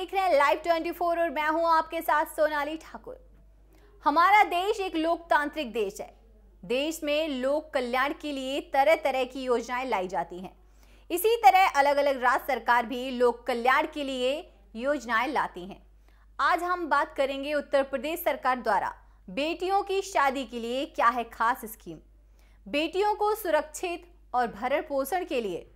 देख रहे हैं लाइव 24 और मैं हूं आपके साथ सोनाली ठाकुर हमारा देश एक लोकतांत्रिक देश है देश में लोक कल्याण के लिए तरह तरह की योजनाएं लाई जाती हैं इसी तरह अलग अलग राज्य सरकार भी लोक कल्याण के लिए योजनाएं लाती हैं आज हम बात करेंगे उत्तर प्रदेश सरकार द्वारा बेटियों की शादी के लिए क्या है खास स्कीम बेटियों को सुरक्षित और भरण पोषण के लिए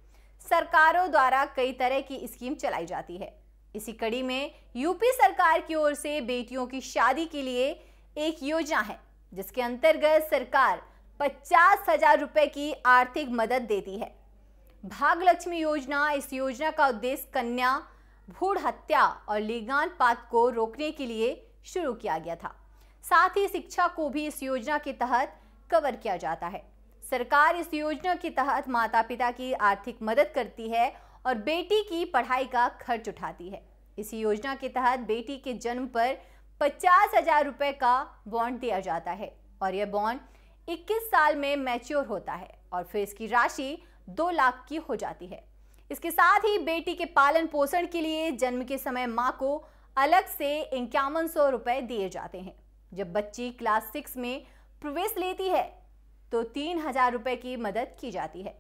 सरकारों द्वारा कई तरह की स्कीम चलाई जाती है इसी कड़ी में यूपी सरकार की ओर से बेटियों की शादी के लिए एक योजना है जिसके अंतर्गत सरकार पचास हजार रुपए की आर्थिक मदद देती है भागलक्ष्मी योजना इस योजना का उद्देश्य कन्या भूण हत्या और पात को रोकने के लिए शुरू किया गया था साथ ही शिक्षा को भी इस योजना के तहत कवर किया जाता है सरकार इस योजना के तहत माता पिता की आर्थिक मदद करती है और बेटी की पढ़ाई का खर्च उठाती है इसी योजना के तहत बेटी के जन्म पर पचास हजार रुपये का बॉन्ड दिया जाता है और यह बॉन्ड 21 साल में मैच्योर होता है और फिर इसकी राशि दो लाख की हो जाती है इसके साथ ही बेटी के पालन पोषण के लिए जन्म के समय माँ को अलग से इक्यावन सौ रुपये दिए जाते हैं जब बच्ची क्लास सिक्स में प्रवेश लेती है तो तीन हजार रुपये की मदद की जाती है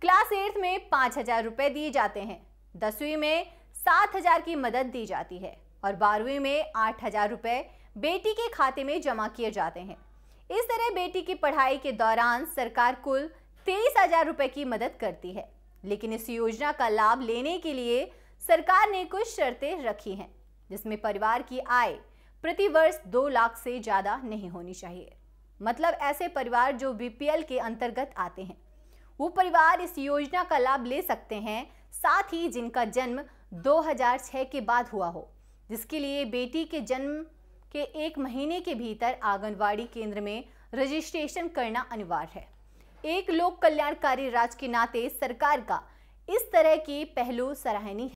क्लास एट्थ में पाँच हजार रुपये दिए जाते हैं दसवीं में सात हजार की मदद दी जाती है और बारहवीं में आठ हजार रुपये बेटी के खाते में जमा किए जाते हैं इस तरह बेटी की पढ़ाई के दौरान सरकार कुल तेईस हजार रुपये की मदद करती है लेकिन इस योजना का लाभ लेने के लिए सरकार ने कुछ शर्तें रखी हैं जिसमें परिवार की आय प्रतिवर्ष दो लाख से ज़्यादा नहीं होनी चाहिए मतलब ऐसे परिवार जो बीपीएल के अंतर्गत आते हैं वो परिवार इस योजना का लाभ ले सकते हैं साथ ही जिनका जन्म 2006 के बाद हुआ हो जिसके लिए बेटी के जन्म के एक महीने के भीतर आंगनवाड़ी केंद्र में रजिस्ट्रेशन करना अनिवार्य है एक लोक कल्याणकारी राज्य के नाते सरकार का इस तरह की पहलू सराहनीय है